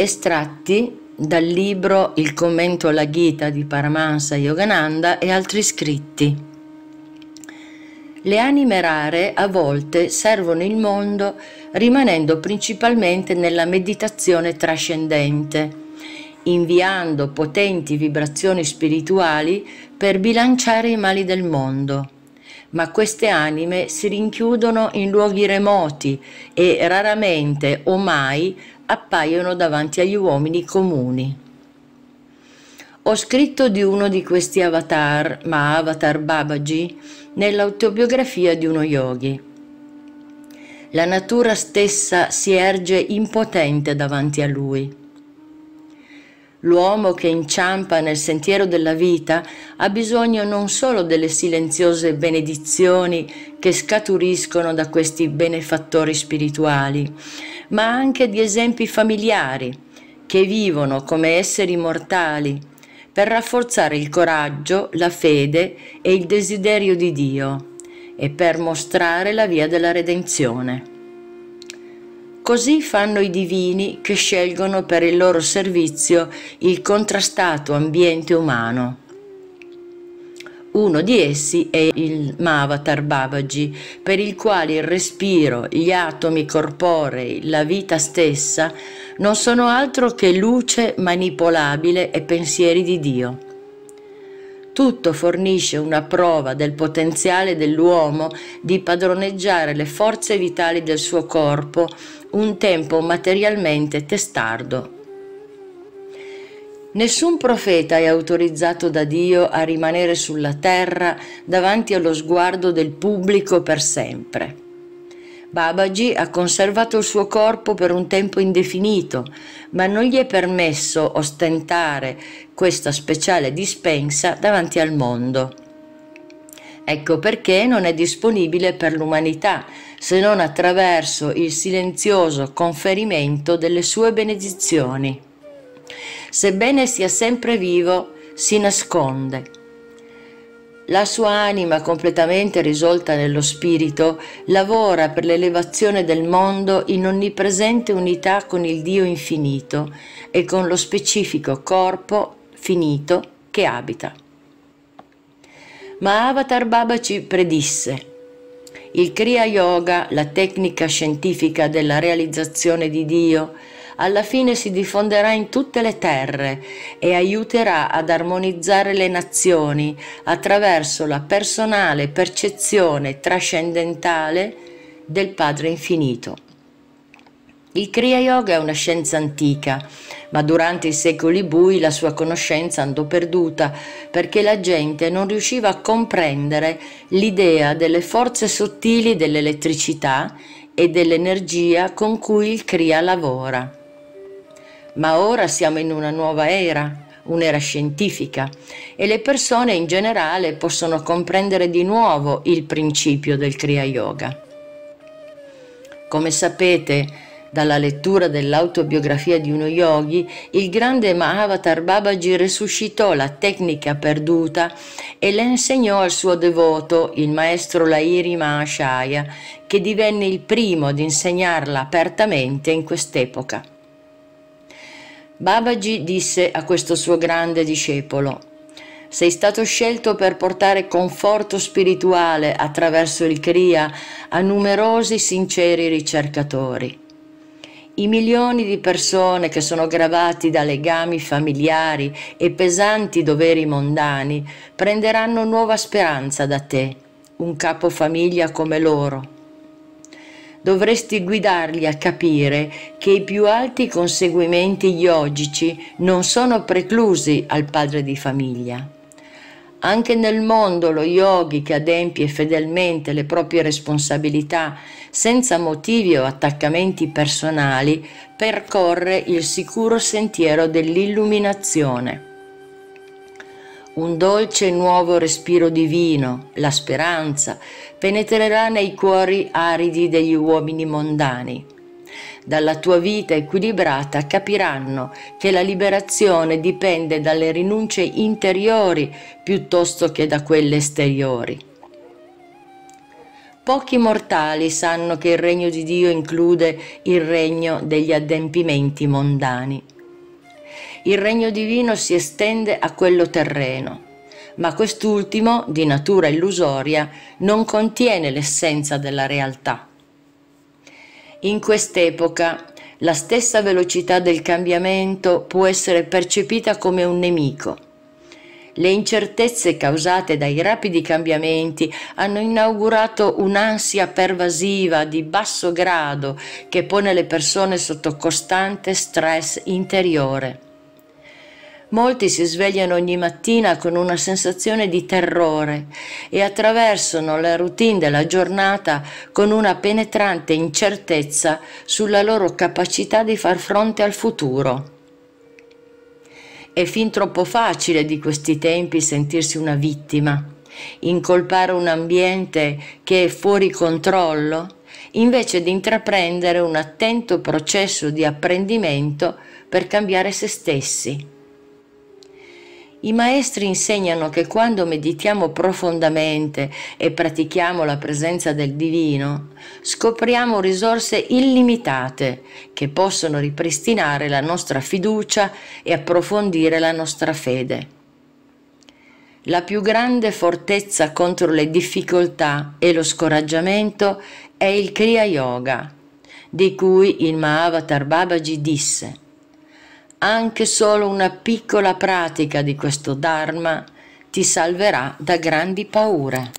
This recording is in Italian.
estratti dal libro Il commento alla Gita di Paramahansa Yogananda e altri scritti. Le anime rare a volte servono il mondo rimanendo principalmente nella meditazione trascendente, inviando potenti vibrazioni spirituali per bilanciare i mali del mondo ma queste anime si rinchiudono in luoghi remoti e raramente o mai appaiono davanti agli uomini comuni. Ho scritto di uno di questi avatar, ma avatar Babaji, nell'autobiografia di uno yogi. La natura stessa si erge impotente davanti a lui. L'uomo che inciampa nel sentiero della vita ha bisogno non solo delle silenziose benedizioni che scaturiscono da questi benefattori spirituali, ma anche di esempi familiari che vivono come esseri mortali per rafforzare il coraggio, la fede e il desiderio di Dio e per mostrare la via della redenzione. Così fanno i divini che scelgono per il loro servizio il contrastato ambiente umano. Uno di essi è il Mavatar Babaji, per il quale il respiro, gli atomi corporei, la vita stessa non sono altro che luce manipolabile e pensieri di Dio tutto fornisce una prova del potenziale dell'uomo di padroneggiare le forze vitali del suo corpo, un tempo materialmente testardo. Nessun profeta è autorizzato da Dio a rimanere sulla terra davanti allo sguardo del pubblico per sempre. Babaji ha conservato il suo corpo per un tempo indefinito, ma non gli è permesso ostentare questa speciale dispensa davanti al mondo. Ecco perché non è disponibile per l'umanità, se non attraverso il silenzioso conferimento delle sue benedizioni. Sebbene sia sempre vivo, si nasconde la sua anima, completamente risolta nello spirito, lavora per l'elevazione del mondo in onnipresente unità con il Dio infinito e con lo specifico corpo finito che abita. Ma Avatar Baba ci predisse il Kriya Yoga, la tecnica scientifica della realizzazione di Dio, alla fine si diffonderà in tutte le terre e aiuterà ad armonizzare le nazioni attraverso la personale percezione trascendentale del Padre Infinito. Il Kriya Yoga è una scienza antica, ma durante i secoli bui la sua conoscenza andò perduta perché la gente non riusciva a comprendere l'idea delle forze sottili dell'elettricità e dell'energia con cui il Kriya lavora ma ora siamo in una nuova era, un'era scientifica, e le persone in generale possono comprendere di nuovo il principio del Kriya Yoga. Come sapete, dalla lettura dell'autobiografia di uno yogi, il grande Mahavatar Babaji resuscitò la tecnica perduta e la insegnò al suo devoto, il maestro Lahiri Mahashaya, che divenne il primo ad insegnarla apertamente in quest'epoca. Babaji disse a questo suo grande discepolo, sei stato scelto per portare conforto spirituale attraverso il Kriya a numerosi sinceri ricercatori. I milioni di persone che sono gravati da legami familiari e pesanti doveri mondani prenderanno nuova speranza da te, un capofamiglia come loro dovresti guidarli a capire che i più alti conseguimenti yogici non sono preclusi al padre di famiglia. Anche nel mondo lo yogi che adempie fedelmente le proprie responsabilità senza motivi o attaccamenti personali percorre il sicuro sentiero dell'illuminazione un dolce nuovo respiro divino, la speranza, penetrerà nei cuori aridi degli uomini mondani. Dalla tua vita equilibrata capiranno che la liberazione dipende dalle rinunce interiori piuttosto che da quelle esteriori. Pochi mortali sanno che il regno di Dio include il regno degli adempimenti mondani il regno divino si estende a quello terreno, ma quest'ultimo, di natura illusoria, non contiene l'essenza della realtà. In quest'epoca la stessa velocità del cambiamento può essere percepita come un nemico. Le incertezze causate dai rapidi cambiamenti hanno inaugurato un'ansia pervasiva di basso grado che pone le persone sotto costante stress interiore. Molti si svegliano ogni mattina con una sensazione di terrore e attraversano la routine della giornata con una penetrante incertezza sulla loro capacità di far fronte al futuro. È fin troppo facile di questi tempi sentirsi una vittima, incolpare un ambiente che è fuori controllo invece di intraprendere un attento processo di apprendimento per cambiare se stessi. I maestri insegnano che quando meditiamo profondamente e pratichiamo la presenza del divino, scopriamo risorse illimitate che possono ripristinare la nostra fiducia e approfondire la nostra fede. La più grande fortezza contro le difficoltà e lo scoraggiamento è il Kriya Yoga, di cui il Mahavatar Babaji disse anche solo una piccola pratica di questo Dharma ti salverà da grandi paure.